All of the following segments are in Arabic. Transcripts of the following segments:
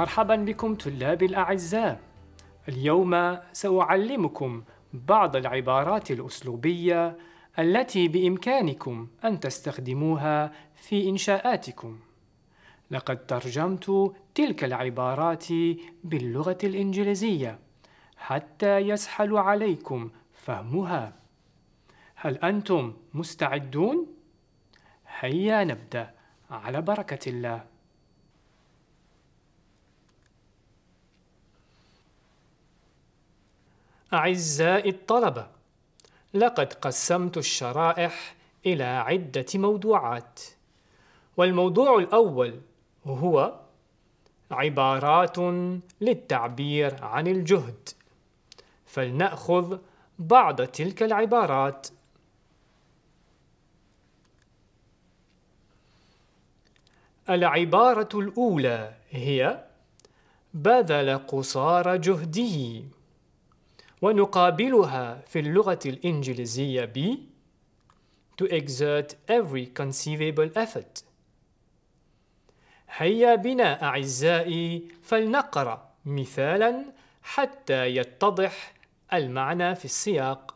مرحبا بكم طلابي الأعزاء اليوم سأعلمكم بعض العبارات الأسلوبية التي بإمكانكم أن تستخدموها في إنشاءاتكم لقد ترجمت تلك العبارات باللغة الإنجليزية حتى يسهل عليكم فهمها هل أنتم مستعدون؟ هيا نبدأ على بركة الله أعزائي الطلبة، لقد قسمت الشرائح إلى عدة موضوعات، والموضوع الأول هو عبارات للتعبير عن الجهد، فلنأخذ بعض تلك العبارات. العبارة الأولى هي بذل قصارى جهده ونقابلها في اللغة الإنجليزية ب to exert every conceivable effort. هيا بنا أعزائي فلنقرأ مثالا حتى يتضح المعنى في السياق.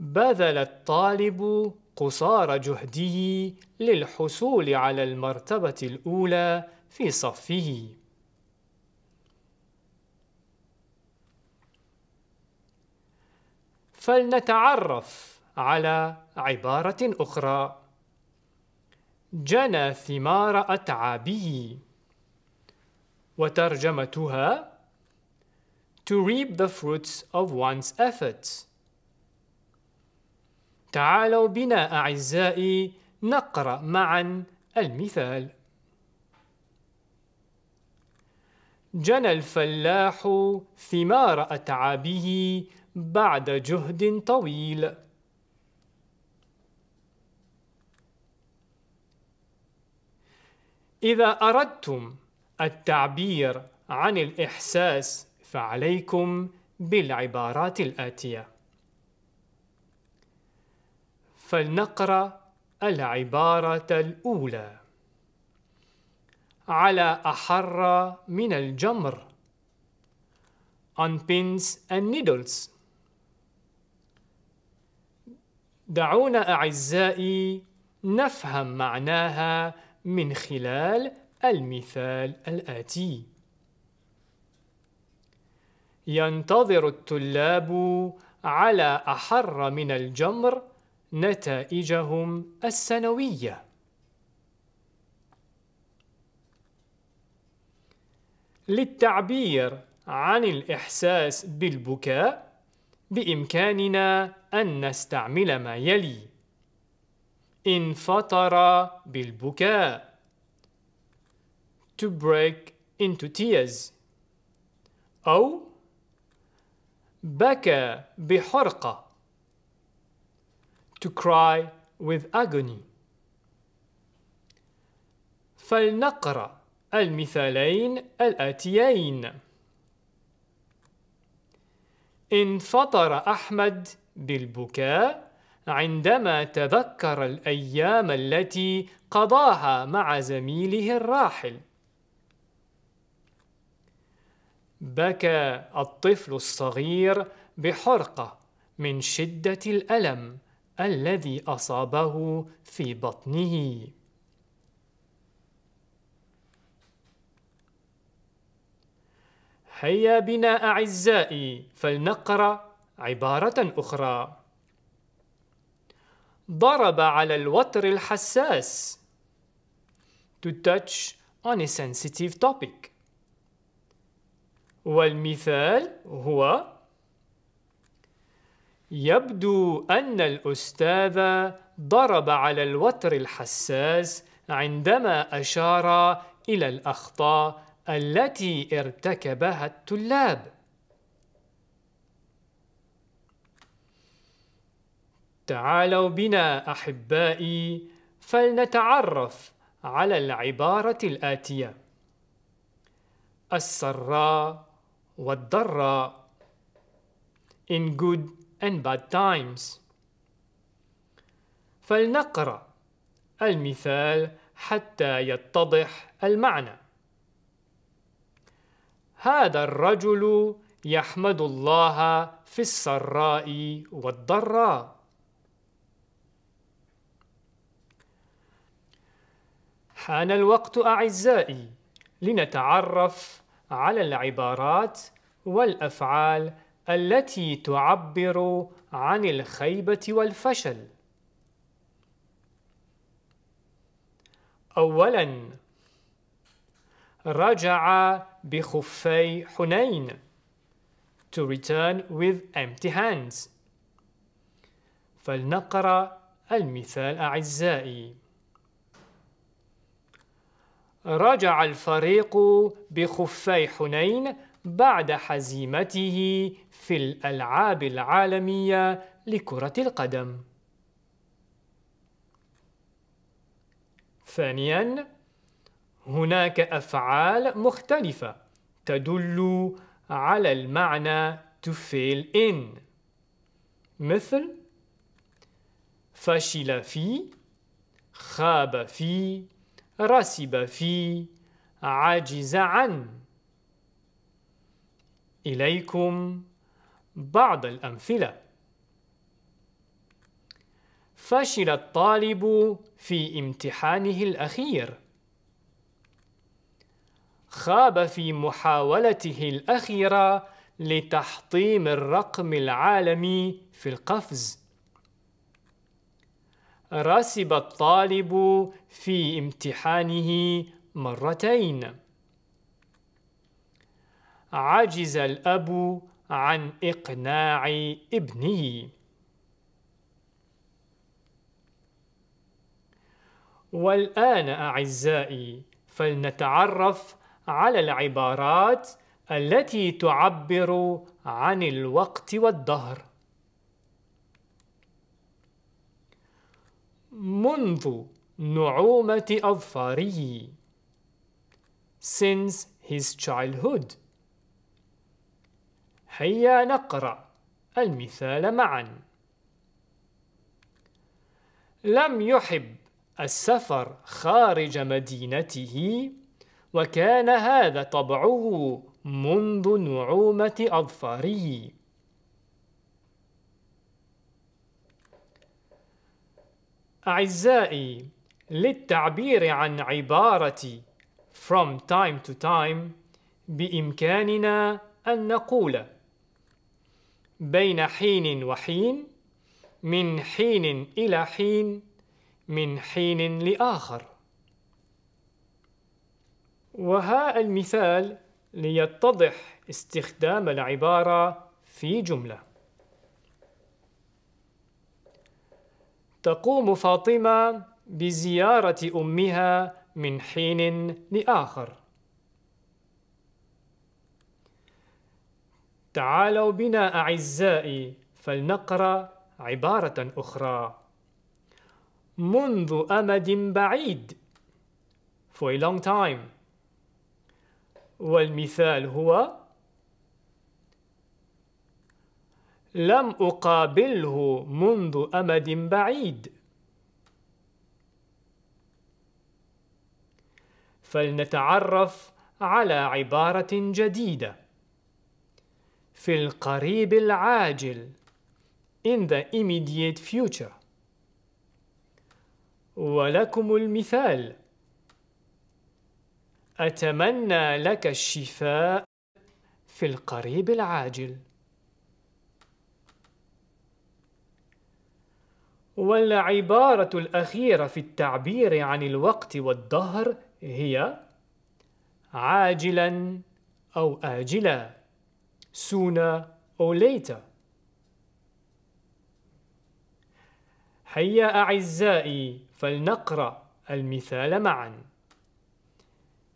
بذل الطالب قصارى جهده للحصول على المرتبة الأولى في صفه. فلنتعرف على عبارة أخرى جنى ثمار أتعابه وترجمتها to reap the fruits of one's efforts تعالوا بنا أعزائي نقرأ معا المثال جنى الفلاح ثمار أتعابه بعد جهد طويل إذا أردتم التعبير عن الإحساس فعليكم بالعبارات الآتية فلنقرأ العبارة الأولى على أحر من الجمر on pins and needles دعونا أعزائي نفهم معناها من خلال المثال الآتي ينتظر الطلاب على أحر من الجمر نتائجهم السنوية للتعبير عن الإحساس بالبكاء بإمكاننا أن نستعمل ما يلي انفطر بالبكاء to break into tears أو بكى بحرقة to cry with agony فلنقرأ المثالين الآتيين انفطر أحمد بالبكاء عندما تذكر الأيام التي قضاها مع زميله الراحل بكى الطفل الصغير بحرقة من شدة الألم الذي أصابه في بطنه هيا بنا أعزائي فلنقرأ عبارة أخرى ضرب على الوتر الحساس to touch on a sensitive topic والمثال هو يبدو أن الأستاذ ضرب على الوتر الحساس عندما أشار إلى الأخطاء التي ارتكبها الطلاب تعالوا بنا احبائي فلنتعرف على العباره الاتيه السراء والضراء in good and bad times فلنقرا المثال حتى يتضح المعنى هذا الرجل يحمد الله في السراء والضراء حان الوقت أعزائي لنتعرف على العبارات والأفعال التي تعبر عن الخيبة والفشل. أولاً رجع بخفي حنين to return with empty hands فلنقرأ المثال أعزائي رجع الفريق بخفي حنين بعد هزيمته في الألعاب العالمية لكرة القدم. ثانياً، هناك أفعال مختلفة تدل على المعنى to fail in مثل فشل في خاب في رسب في عاجز عن إليكم بعض الأمثلة فشل الطالب في امتحانه الأخير خاب في محاولته الأخيرة لتحطيم الرقم العالمي في القفز رسب الطالب في امتحانه مرتين عجز الأب عن إقناع ابنه والآن أعزائي فلنتعرف على العبارات التي تعبر عن الوقت والدهر منذ نعومة أظفاره since his childhood هيا نقرأ المثال معا لم يحب السفر خارج مدينته وكان هذا طبعه منذ نعومة أظفاره أعزائي للتعبير عن عبارة from time to time بإمكاننا أن نقول بين حين وحين من حين إلى حين من حين لآخر وها المثال ليتضح استخدام العبارة في جمله تقوم فاطمة بزيارة أمها من حين لآخر تعالوا بنا أعزائي فلنقرأ عبارة أخرى منذ أمد بعيد for a long time والمثال هو لم أقابله منذ أمد بعيد فلنتعرف على عبارة جديدة في القريب العاجل in the immediate future ولكم المثال أتمنى لك الشفاء في القريب العاجل والعبارة الأخيرة في التعبير عن الوقت والدهر هي عاجلا أو آجلا سونا or later هيا أعزائي فلنقرأ المثال معا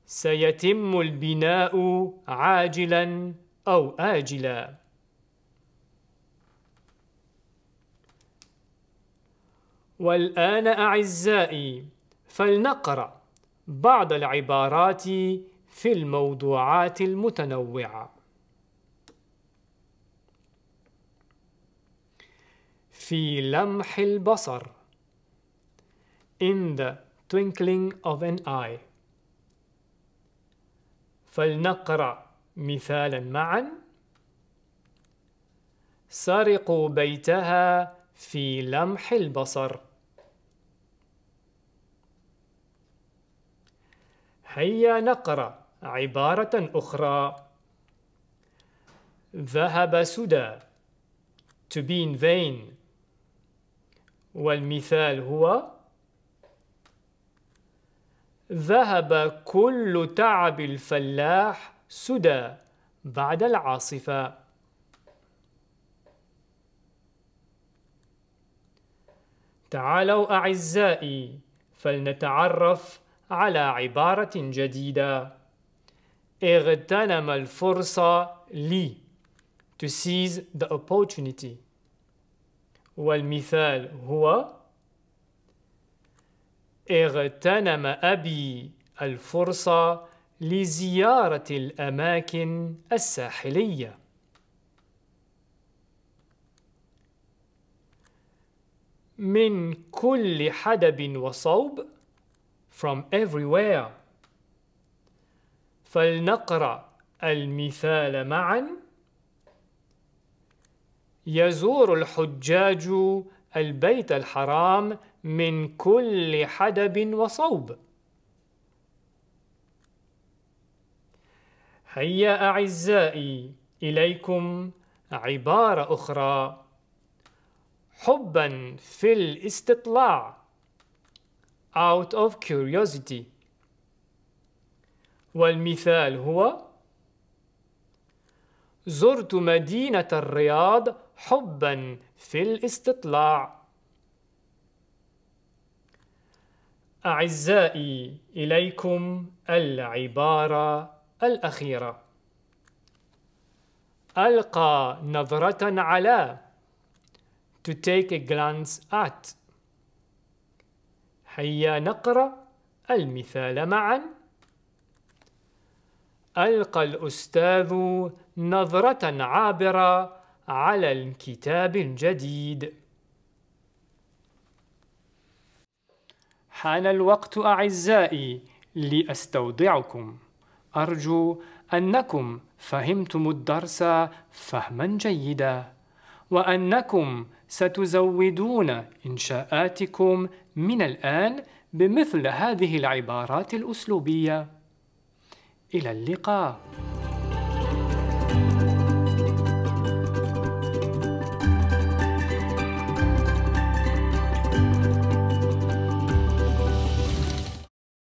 سيتم البناء عاجلا أو آجلا والآن أعزائي فلنقرأ بعض العبارات في الموضوعات المتنوعة في لمح البصر in the twinkling of an eye فلنقرأ مثالا معا سرقوا بيتها في لمح البصر هيا نقرأ عبارة أخرى ذهب سدى to be in vain والمثال هو ذهب كل تعب الفلاح سدى بعد العاصفة تعالوا أعزائي فلنتعرف على عبارة جديدة اغتنم الفرصة لي to seize the opportunity والمثال هو اغتنم أبي الفرصة لزيارة الأماكن الساحلية من كل حدب وصوب from everywhere فلنقرأ المثال معا يزور الحجاج البيت الحرام من كل حدب وصوب هيا أعزائي إليكم عبارة أخرى حبا في الاستطلاع out of curiosity والمثال هو زرت مدينة الرياض حبا في الاستطلاع أعزائي إليكم العبارة الأخيرة ألقى نظرة على to take a glance at هيا نقرأ المثال معا ألقى الأستاذ نظرة عابرة على الكتاب الجديد حان الوقت أعزائي لأستودعكم أرجو أنكم فهمتم الدرس فهما جيدا وأنكم ستزودون إنشاءاتكم من الآن بمثل هذه العبارات الأسلوبية إلى اللقاء